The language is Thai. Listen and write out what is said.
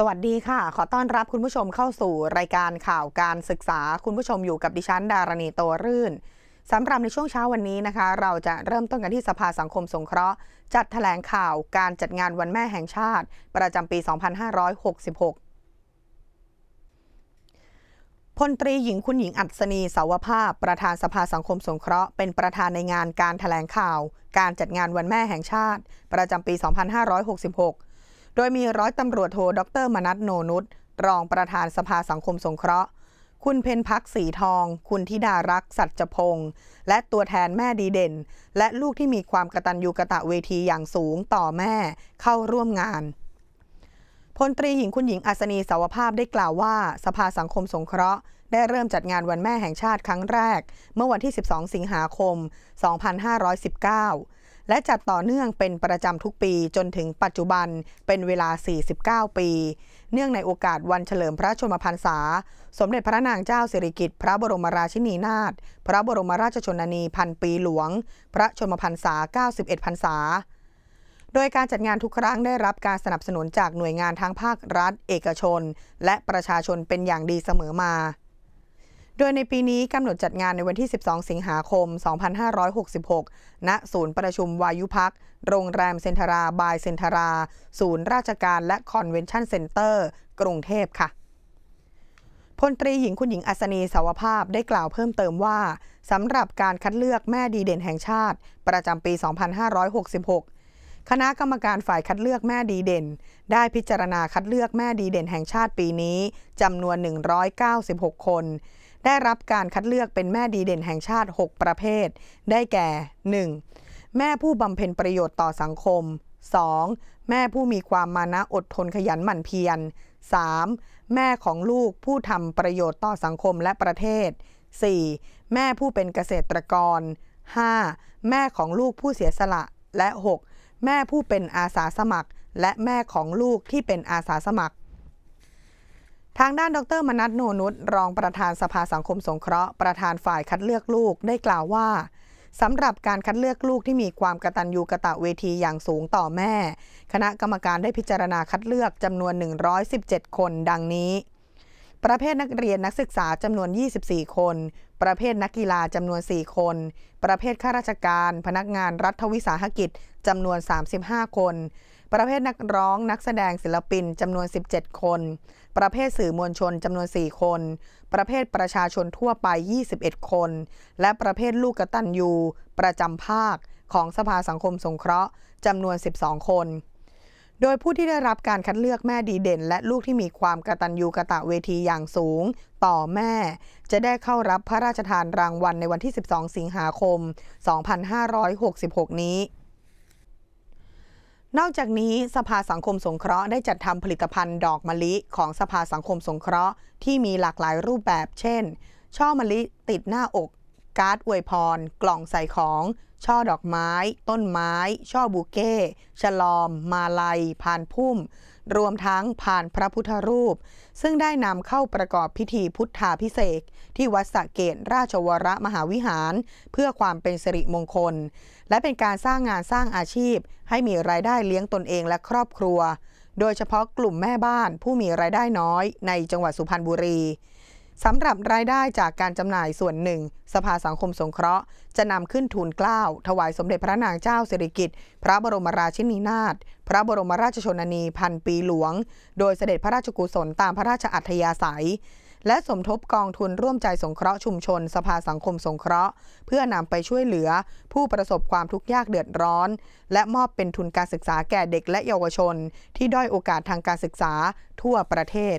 สวัสดีค่ะ ขอต้อนรับคุณผู้ชมเข้าสู่รายการข่าวการศึกษา คุณผู้ชมอยู่กับดิฉันดารณีโตรื่น สำหรับในช่วงเช้าวันนี้นะคะเราจะเริ่มต้นกันที่สภาสังคมสงเคราะห์ จัดถแถลงข่าวการจัดงานวันแม่แห่งชาติ ประจำปี 2566พลตรีหญิงคุณหญิงอัศนีเสาวภาพประธานสภาสังคมสงเคราะห์เป็นประธานในงานการถแถลงข่าว การจัดงานวันแม่แห่งชาติ ประจำปี 2566โดยมีร้อยตำรวจโทดรมนัทโนนุชรองประธานสภาสังคมสงเคราะห์ คุณเพนพักสีทอง คุณธิดารักสัจพงษ์และตัวแทนแม่ดีเด่น และลูกที่มีความกระตันยูกระตะเวทีอย่างสูงต่อแม่เข้าร่วมงานพลตรีหญิงคุณหญิงอัศนีสาวภาพได้กล่าวว่า สภาสังคมสงเคราะห์ ได้เริ่มจัดงานวันแม่แห่งชาติครั้งแรก เมื่อวันที่ 12 สิงหาคม 2519และจัดต่อเนื่องเป็นประจำทุกปีจนถึงปัจจุบันเป็นเวลา 49 ปี เนื่องในโอกาสวันเฉลิมพระชนมพรรษา สมเด็จพระนางเจ้าสิริกิติ์พระบรมราชินีนาถ พระบรมราชชนนีพันปีหลวง พระชนมพรรษา 91 พรรษา โดยการจัดงานทุกครั้ง ได้รับการสนับสนุนจากหน่วยงานทั้งภาครัฐเอกชน และประชาชนเป็นอย่างดีเสมอมาโดยในปีนี้กำหนดจัดงานในวันที่ 12 สิงหาคม 2566 ณ ศูนย์ประชุมวายุพักโรงแรมเซนทรา บายเซนทรา ศูนย์ราชการและคอนเวนชั่นเซ็นเตอร์ กรุงเทพค่ะ พลตรีหญิงคุณหญิงอัศนีสาวภาพได้กล่าวเพิ่มเติมว่าสำหรับการคัดเลือกแม่ดีเด่นแห่งชาติ ประจำปี 2566คณะกรรมการฝ่ายคัดเลือกแม่ดีเด่น ได้พิจารณาคัดเลือกแม่ดีเด่นแห่งชาติปีนี้จำนวน 196 คน ได้รับการคัดเลือกเป็นแม่ดีเด่นแห่งชาติ 6 ประเภท ได้แก่ 1. แม่ผู้บำเพ็ญประโยชน์ต่อสังคม 2. แม่ผู้มีความมานะอดทนขยันหมั่นเพียร 3. แม่ของลูกผู้ทำประโยชน์ต่อสังคมและประเทศ 4. แม่ผู้เป็นเกษตรกร 5. แม่ของลูกผู้เสียสละและ 6แม่ผู้เป็นอาสาสมัครและแม่ของลูกที่เป็นอาสาสมัคร ทางด้านดร มนัทโนนุชรองประธานสภาสังคมสงเคราะห์ประธานฝ่ายคัดเลือกลูกได้กล่าวว่าสำหรับการคัดเลือกลูกที่มีความกระตันยูกระตะเวทีอย่างสูงต่อแม่ คณะกรรมการได้พิจารณาคัดเลือกจำนวน 117 คน ดังนี้ประเภทนักเรียนนักศึกษา จำนวน 24 คน ประเภทนักกีฬาจำนวน 4 คน ประเภทข้าราชการพนักงานรัฐวิสาหกิจจำนวน 35 คน ประเภทนักร้องนักแสดงศิลปินจำนวน 17 คน ประเภทสื่อมวลชนจำนวน 4 คน ประเภทประชาชนทั่วไป 21 คน และประเภทลูกกตัญยูประจำภาคของสภาสังคมสงเคราะห์จำนวน12คนโดยผู้ที่ได้รับการคัดเลือกแม่ดีเด่นและลูกที่มีความกระตันยูกระตะเวทีอย่างสูง ต่อแม่จะได้เข้ารับพระราชทานรางวัลในวันที่ 12 สิงหาคม 2566 นี้ นอกจากนี้สภาสังคมสงเคราะห์ได้จัดทำผลิตภัณฑ์ดอกมะลิของสภาสังคมสงเคราะห์ที่มีหลากหลายรูปแบบ เช่น ช่อมะลิติดหน้าอกการ์ดอวยพรกล่องใส่ของ ช่อดอกไม้ ต้นไม้ ช่อบูเก้ฉลอม มาลัย ผ่านพุ่ม รวมทั้งผ่านพระพุทธรูป ซึ่งได้นำเข้าประกอบพิธีพุทธาพิเศษที่วัดสะเกตราชวรมหาวิหาร เพื่อความเป็นสิริมงคล และเป็นการสร้างงานสร้างอาชีพ ให้มีรายได้เลี้ยงตนเองและครอบครัว โดยเฉพาะกลุ่มแม่บ้านผู้มีรายได้น้อย ในจังหวัดสุพรรณบุรีสำหรับรายได้จากการจำหน่ายส่วนหนึ่ง สภาสังคมสงเคราะห์ จะนำขึ้นทุนกล้าว ถวายสมเด็จพระนางเจ้าสิริกิติ์พระบรมราชินีนาถพระบรมราชชนนีพันปีหลวง โดยเสด็จพระราชกุศลตามพระราชอัธยาศัย และสมทบกองทุนร่วมใจสงเคราะห์ชุมชน สภาสังคมสงเคราะห์ เพื่อนำไปช่วยเหลือ ผู้ประสบความทุกข์ยากเดือดร้อนและมอบเป็นทุนการศึกษาแก่เด็กและเยาวชน ที่ด้อยโอกาสทางการศึกษาทั่วประเทศ